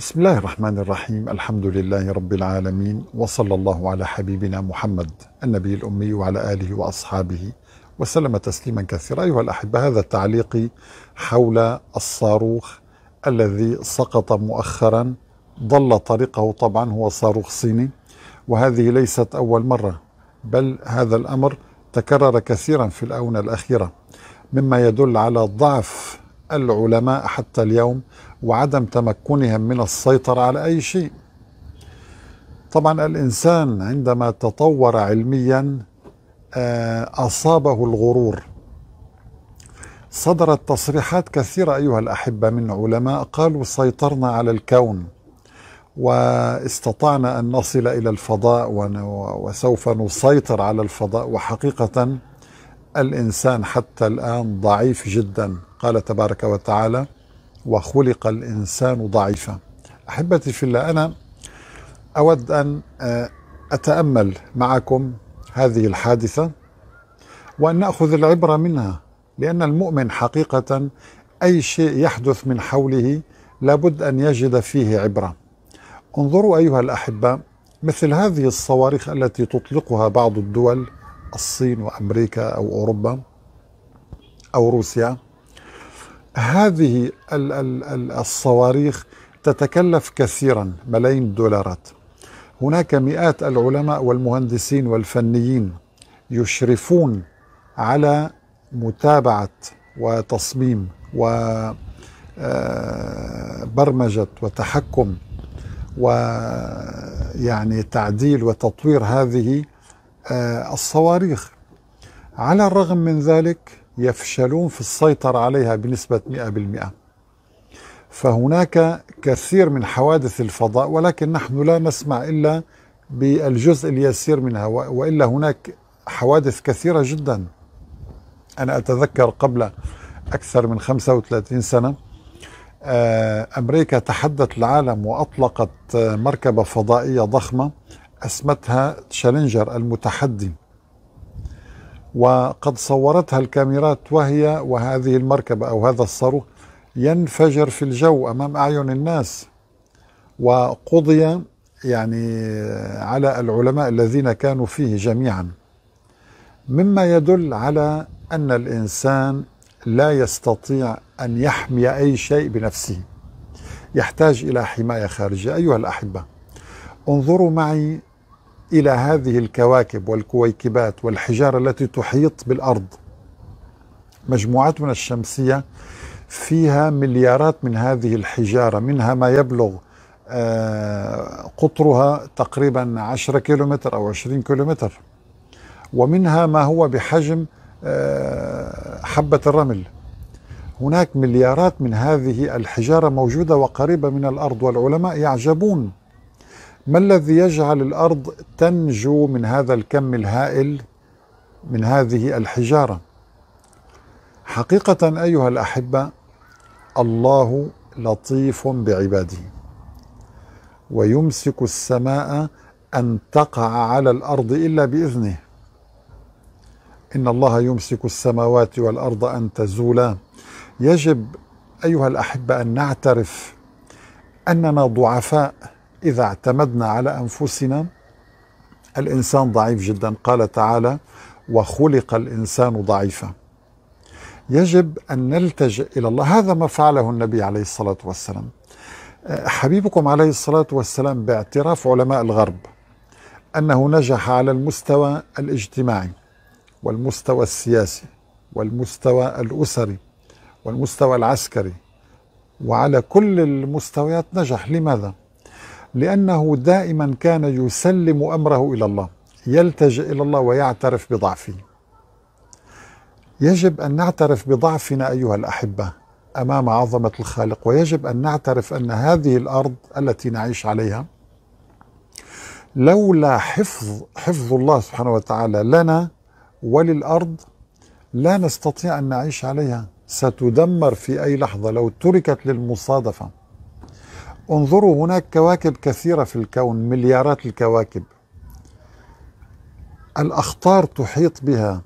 بسم الله الرحمن الرحيم الحمد لله رب العالمين وصلى الله على حبيبنا محمد النبي الأمي وعلى آله وأصحابه وسلم تسليما كثيرا أيها الأحبة هذا تعليقي حول الصاروخ الذي سقط مؤخرا ضل طريقه طبعا هو صاروخ صيني وهذه ليست أول مرة بل هذا الأمر تكرر كثيرا في الآونة الأخيرة مما يدل على ضعف العلماء حتى اليوم وعدم تمكنهم من السيطرة على أي شيء طبعا الإنسان عندما تطور علميا آه، أصابه الغرور صدرت تصريحات كثيرة أيها الأحبة من علماء قالوا سيطرنا على الكون واستطعنا أن نصل إلى الفضاء وسوف نسيطر على الفضاء وحقيقة الإنسان حتى الآن ضعيف جدا قال تبارك وتعالى وخلق الإنسان ضعيفا أحبتي في الله أنا أود أن آه، أتأمل معكم هذه الحادثة وأن نأخذ العبرة منها لأن المؤمن حقيقة أي شيء يحدث من حوله لابد أن يجد فيه عبرة انظروا أيها الأحبة مثل هذه الصواريخ التي تطلقها بعض الدول الصين وامريكا او اوروبا او روسيا هذه الصواريخ تتكلف كثيرا ملايين الدولارات هناك مئات العلماء والمهندسين والفنيين يشرفون على متابعه وتصميم وبرمجه آه، وتحكم ويعني تعديل وتطوير هذه آه، الصواريخ على الرغم من ذلك يفشلون في السيطرة عليها بنسبة 100% فهناك كثير من حوادث الفضاء ولكن نحن لا نسمع إلا بالجزء اليسير منها وإلا هناك حوادث كثيرة جدا أنا أتذكر قبل أكثر من 35 سنة آه، أمريكا تحدت العالم وأطلقت آه، مركبة فضائية ضخمة أسمتها تشالنجر المتحدي وقد صورتها الكاميرات وهي وهذه المركبة أو هذا الصاروخ ينفجر في الجو أمام أعين الناس وقضي يعني على العلماء الذين كانوا فيه جميعا مما يدل على أن الإنسان لا يستطيع أن يحمي أي شيء بنفسه يحتاج إلى حماية خارجية أيها الأحبة انظروا معي إلى هذه الكواكب والكويكبات والحجارة التي تحيط بالأرض مجموعتنا الشمسية فيها مليارات من هذه الحجارة منها ما يبلغ آه، قطرها تقريبا 10 كيلومتر أو 20 كيلومتر ومنها ما هو بحجم آه، حبة الرمل هناك مليارات من هذه الحجارة موجودة وقريبة من الأرض والعلماء يعجبون ما الذي يجعل الارض تنجو من هذا الكم الهائل من هذه الحجاره حقيقه ايها الاحبه الله لطيف بعباده ويمسك السماء ان تقع على الارض الا باذنه ان الله يمسك السماوات والارض ان تزولا يجب ايها الاحبه ان نعترف اننا ضعفاء إذا اعتمدنا على أنفسنا الإنسان ضعيف جدا قال تعالى وخلق الإنسان ضعيفا يجب أن نلتجئ إلى الله هذا ما فعله النبي عليه الصلاة والسلام أه، حبيبكم عليه الصلاة والسلام باعتراف علماء الغرب أنه نجح على المستوى الاجتماعي والمستوى السياسي والمستوى الأسري والمستوى العسكري وعلى كل المستويات نجح لماذا؟ لأنه دائما كان يسلم أمره إلى الله يلتجئ إلى الله ويعترف بضعفه يجب أن نعترف بضعفنا أيها الأحبة أمام عظمة الخالق ويجب أن نعترف أن هذه الأرض التي نعيش عليها لولا حفظ حفظ الله سبحانه وتعالى لنا وللأرض لا نستطيع أن نعيش عليها ستدمر في أي لحظة لو تركت للمصادفة انظروا هناك كواكب كثيرة في الكون مليارات الكواكب الأخطار تحيط بها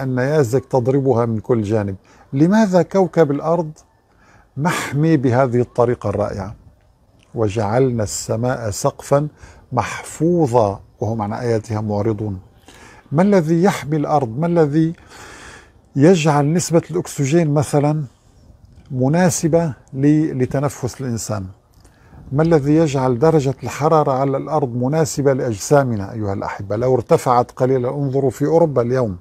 النيازك تضربها من كل جانب لماذا كوكب الأرض محمي بهذه الطريقة الرائعة وجعلنا السماء سقفا محفوظا وهم عن آياتها معرضون ما الذي يحمي الأرض ما الذي يجعل نسبة الأكسجين مثلا مناسبة لتنفس الإنسان ما الذي يجعل درجة الحرارة على الأرض مناسبة لأجسامنا أيها الأحبة لو ارتفعت قليلا انظروا في أوروبا اليوم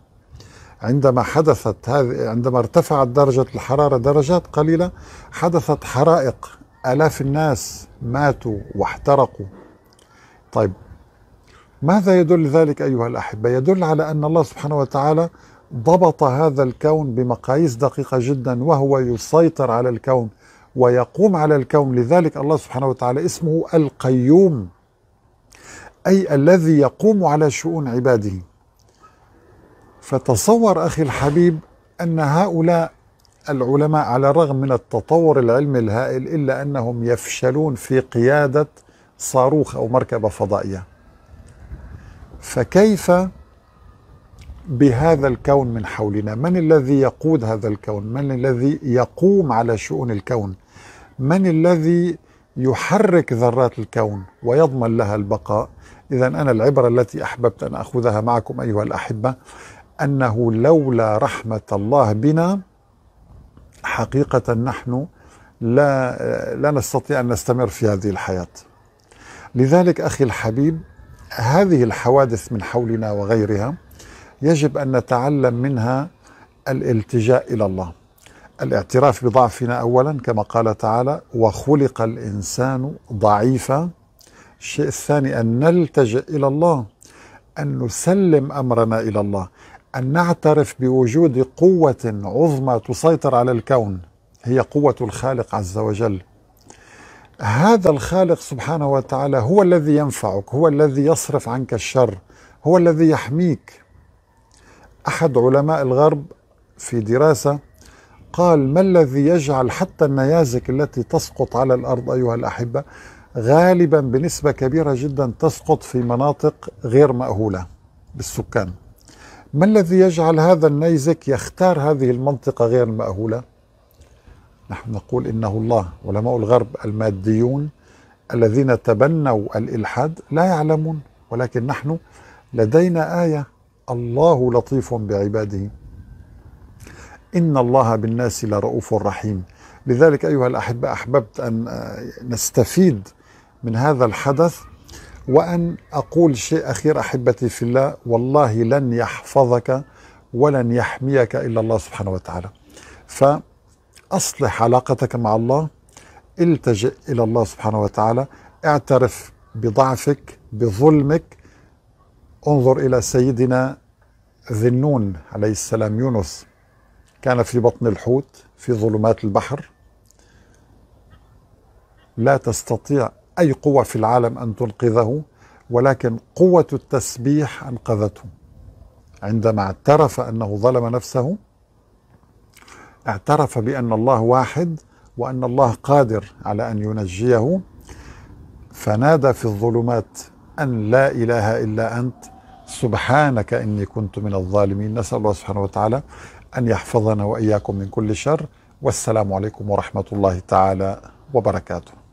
عندما حدثت هذه عندما ارتفعت درجة الحرارة درجات قليلة حدثت حرائق آلاف الناس ماتوا واحترقوا طيب ماذا يدل ذلك أيها الأحبة يدل على أن الله سبحانه وتعالى ضبط هذا الكون بمقاييس دقيقة جدا وهو يسيطر على الكون ويقوم على الكون لذلك الله سبحانه وتعالى اسمه القيوم أي الذي يقوم على شؤون عباده فتصور أخي الحبيب أن هؤلاء العلماء على الرغم من التطور العلمي الهائل إلا أنهم يفشلون في قيادة صاروخ أو مركبة فضائية فكيف بهذا الكون من حولنا من الذي يقود هذا الكون من الذي يقوم على شؤون الكون من الذي يحرك ذرات الكون ويضمن لها البقاء إذا أنا العبرة التي أحببت أن أخذها معكم أيها الأحبة أنه لولا رحمة الله بنا حقيقة نحن لا لا نستطيع أن نستمر في هذه الحياة لذلك أخي الحبيب هذه الحوادث من حولنا وغيرها يجب أن نتعلم منها الالتجاء إلى الله الاعتراف بضعفنا اولا كما قال تعالى وخلق الانسان ضعيفا الشيء الثاني ان نلتجئ الى الله ان نسلم امرنا الى الله ان نعترف بوجود قوه عظمى تسيطر على الكون هي قوه الخالق عز وجل هذا الخالق سبحانه وتعالى هو الذي ينفعك هو الذي يصرف عنك الشر هو الذي يحميك احد علماء الغرب في دراسه قال ما الذي يجعل حتى النيازك التي تسقط على الأرض أيها الأحبة غالبا بنسبة كبيرة جدا تسقط في مناطق غير مأهولة بالسكان ما الذي يجعل هذا النيزك يختار هذه المنطقة غير الماهوله نحن نقول إنه الله علماء الغرب الماديون الذين تبنوا الإلحاد لا يعلمون ولكن نحن لدينا آية الله لطيف بعباده إن الله بالناس لرؤوف رحيم لذلك أيها الأحبة أحببت أن آه، نستفيد من هذا الحدث وأن أقول شيء أخير أحبتي في الله والله لن يحفظك ولن يحميك إلا الله سبحانه وتعالى فأصلح علاقتك مع الله التجئ إلى الله سبحانه وتعالى اعترف بضعفك بظلمك انظر إلى سيدنا ذنون عليه السلام يونس كان في بطن الحوت في ظلمات البحر لا تستطيع أي قوة في العالم أن تنقذه ولكن قوة التسبيح أنقذته عندما اعترف أنه ظلم نفسه اعترف بأن الله واحد وأن الله قادر على أن ينجيه فنادى في الظلمات أن لا إله إلا أنت سبحانك إني كنت من الظالمين نسأل الله سبحانه وتعالى أن يحفظنا وإياكم من كل شر والسلام عليكم ورحمة الله تعالى وبركاته